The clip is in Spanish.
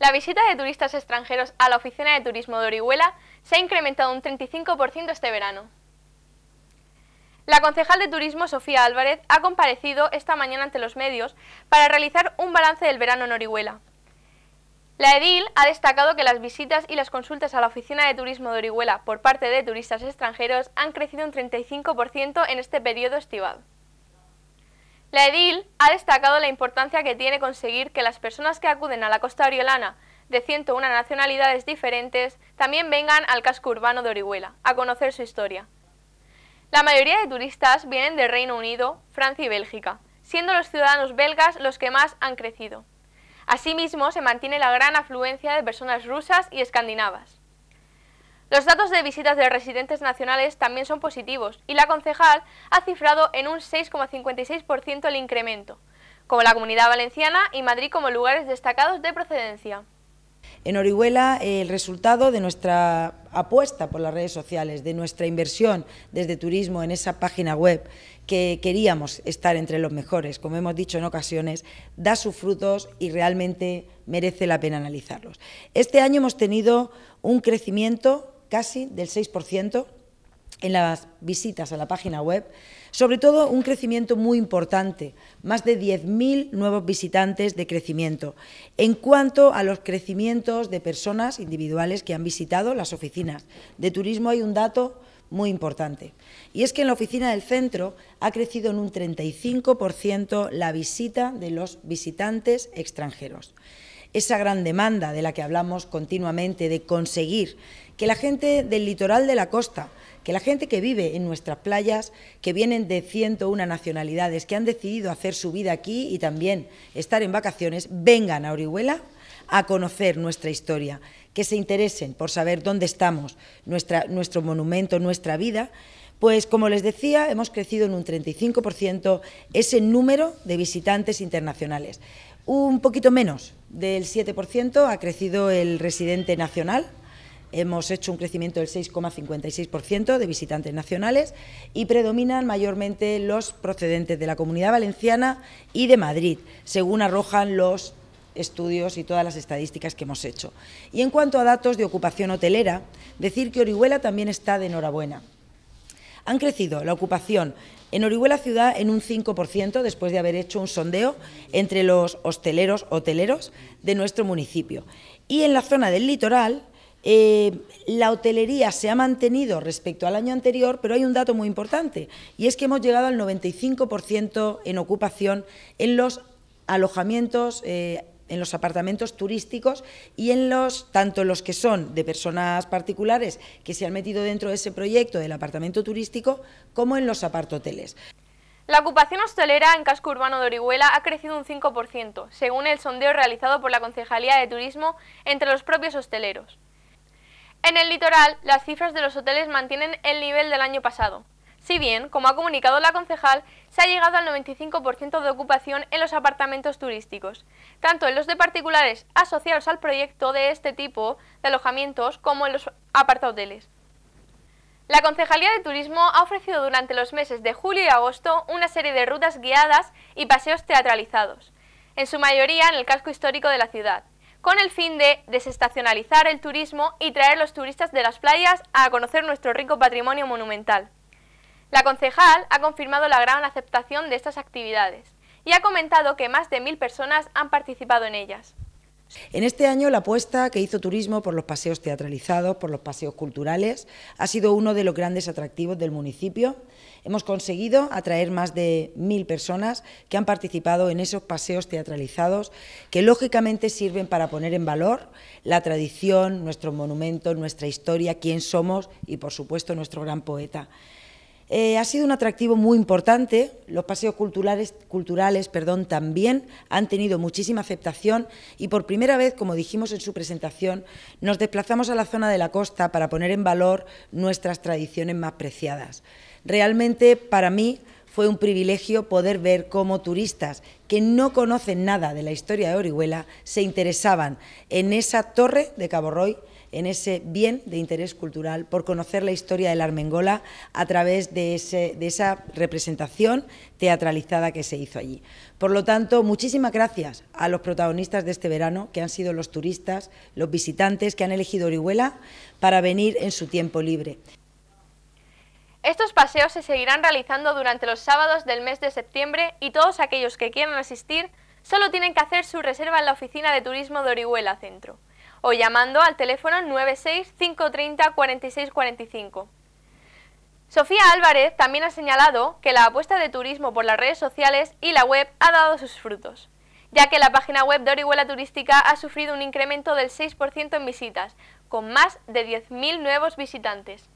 La visita de turistas extranjeros a la Oficina de Turismo de Orihuela se ha incrementado un 35% este verano. La concejal de Turismo, Sofía Álvarez, ha comparecido esta mañana ante los medios para realizar un balance del verano en Orihuela. La edil ha destacado que las visitas y las consultas a la Oficina de Turismo de Orihuela por parte de turistas extranjeros han crecido un 35% en este periodo estival. La edil ha destacado la importancia que tiene conseguir que las personas que acuden a la costa oriolana de 101 nacionalidades diferentes también vengan al casco urbano de Orihuela a conocer su historia. La mayoría de turistas vienen del Reino Unido, Francia y Bélgica, siendo los ciudadanos belgas los que más han crecido. Asimismo, se mantiene la gran afluencia de personas rusas y escandinavas. Los datos de visitas de residentes nacionales también son positivos y la concejal ha cifrado en un 6,56% el incremento, como la Comunidad Valenciana y Madrid como lugares destacados de procedencia. En Orihuela, el resultado de nuestra apuesta por las redes sociales, de nuestra inversión desde turismo en esa página web que queríamos estar entre los mejores, como hemos dicho en ocasiones, da sus frutos y realmente merece la pena analizarlos. Este año hemos tenido un crecimiento casi del 6% en las visitas a la página web, sobre todo un crecimiento muy importante, más de 10.000 nuevos visitantes de crecimiento. En cuanto a los crecimientos de personas individuales que han visitado las oficinas de turismo, hay un dato muy importante. Y es que en la oficina del centro ha crecido en un 35% la visita de los visitantes extranjeros esa gran demanda de la que hablamos continuamente, de conseguir que la gente del litoral de la costa, que la gente que vive en nuestras playas, que vienen de 101 nacionalidades, que han decidido hacer su vida aquí y también estar en vacaciones, vengan a Orihuela a conocer nuestra historia, que se interesen por saber dónde estamos, nuestro monumento, nuestra vida, pues como les decía, hemos crecido en un 35% ese número de visitantes internacionales. Un poquito menos del 7% ha crecido el residente nacional. Hemos hecho un crecimiento del 6,56% de visitantes nacionales y predominan mayormente los procedentes de la Comunidad Valenciana y de Madrid, según arrojan los estudios y todas las estadísticas que hemos hecho. Y en cuanto a datos de ocupación hotelera, decir que Orihuela también está de enhorabuena. Han crecido la ocupación en Orihuela Ciudad en un 5% después de haber hecho un sondeo entre los hosteleros, hoteleros de nuestro municipio. Y en la zona del litoral, eh, la hotelería se ha mantenido respecto al año anterior, pero hay un dato muy importante y es que hemos llegado al 95% en ocupación en los alojamientos eh, en los apartamentos turísticos y en los, tanto los que son de personas particulares que se han metido dentro de ese proyecto del apartamento turístico, como en los apartoteles. La ocupación hostelera en casco urbano de Orihuela ha crecido un 5%, según el sondeo realizado por la Concejalía de Turismo entre los propios hosteleros. En el litoral, las cifras de los hoteles mantienen el nivel del año pasado, si bien, como ha comunicado la concejal, se ha llegado al 95% de ocupación en los apartamentos turísticos, tanto en los de particulares asociados al proyecto de este tipo de alojamientos como en los apartahoteles. La Concejalía de Turismo ha ofrecido durante los meses de julio y agosto una serie de rutas guiadas y paseos teatralizados, en su mayoría en el casco histórico de la ciudad, con el fin de desestacionalizar el turismo y traer los turistas de las playas a conocer nuestro rico patrimonio monumental. La concejal ha confirmado la gran aceptación de estas actividades y ha comentado que más de mil personas han participado en ellas. En este año la apuesta que hizo Turismo por los paseos teatralizados, por los paseos culturales, ha sido uno de los grandes atractivos del municipio. Hemos conseguido atraer más de mil personas que han participado en esos paseos teatralizados que lógicamente sirven para poner en valor la tradición, nuestros monumentos, nuestra historia, quién somos y por supuesto nuestro gran poeta. Eh, ha sido un atractivo muy importante, los paseos culturales, culturales perdón, también han tenido muchísima aceptación y por primera vez, como dijimos en su presentación, nos desplazamos a la zona de la costa para poner en valor nuestras tradiciones más preciadas. Realmente, para mí, fue un privilegio poder ver cómo turistas que no conocen nada de la historia de Orihuela se interesaban en esa torre de Cabo Roy... en ese bien de interés cultural, por conocer la historia de la Armengola a través de, de esa representación teatralizada que se hizo allí. Por lo tanto, muchísimas gracias a los protagonistas de este verano, que han sido los turistas, los visitantes que han elegido Orihuela para venir en su tiempo libre. Estos paseos se seguirán realizando durante los sábados del mes de septiembre y todos aquellos que quieran asistir solo tienen que hacer su reserva en la oficina de turismo de Orihuela Centro o llamando al teléfono 965304645. Sofía Álvarez también ha señalado que la apuesta de turismo por las redes sociales y la web ha dado sus frutos, ya que la página web de Orihuela Turística ha sufrido un incremento del 6% en visitas, con más de 10.000 nuevos visitantes.